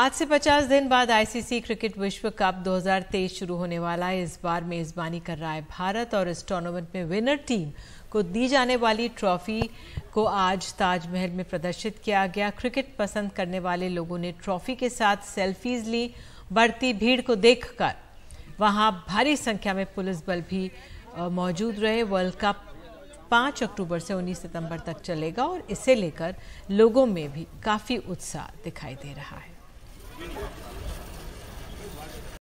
आज से 50 दिन बाद आईसीसी क्रिकेट विश्व कप 2023 शुरू होने वाला है इस बार मेजबानी कर रहा है भारत और इस टूर्नामेंट में विनर टीम को दी जाने वाली ट्रॉफी को आज ताजमहल में प्रदर्शित किया गया क्रिकेट पसंद करने वाले लोगों ने ट्रॉफी के साथ सेल्फीज ली बढ़ती भीड़ को देखकर वहां भारी संख्या में पुलिस बल भी मौजूद रहे वर्ल्ड कप पाँच अक्टूबर से उन्नीस सितंबर तक चलेगा और इसे लेकर लोगों में भी काफ़ी उत्साह दिखाई दे रहा है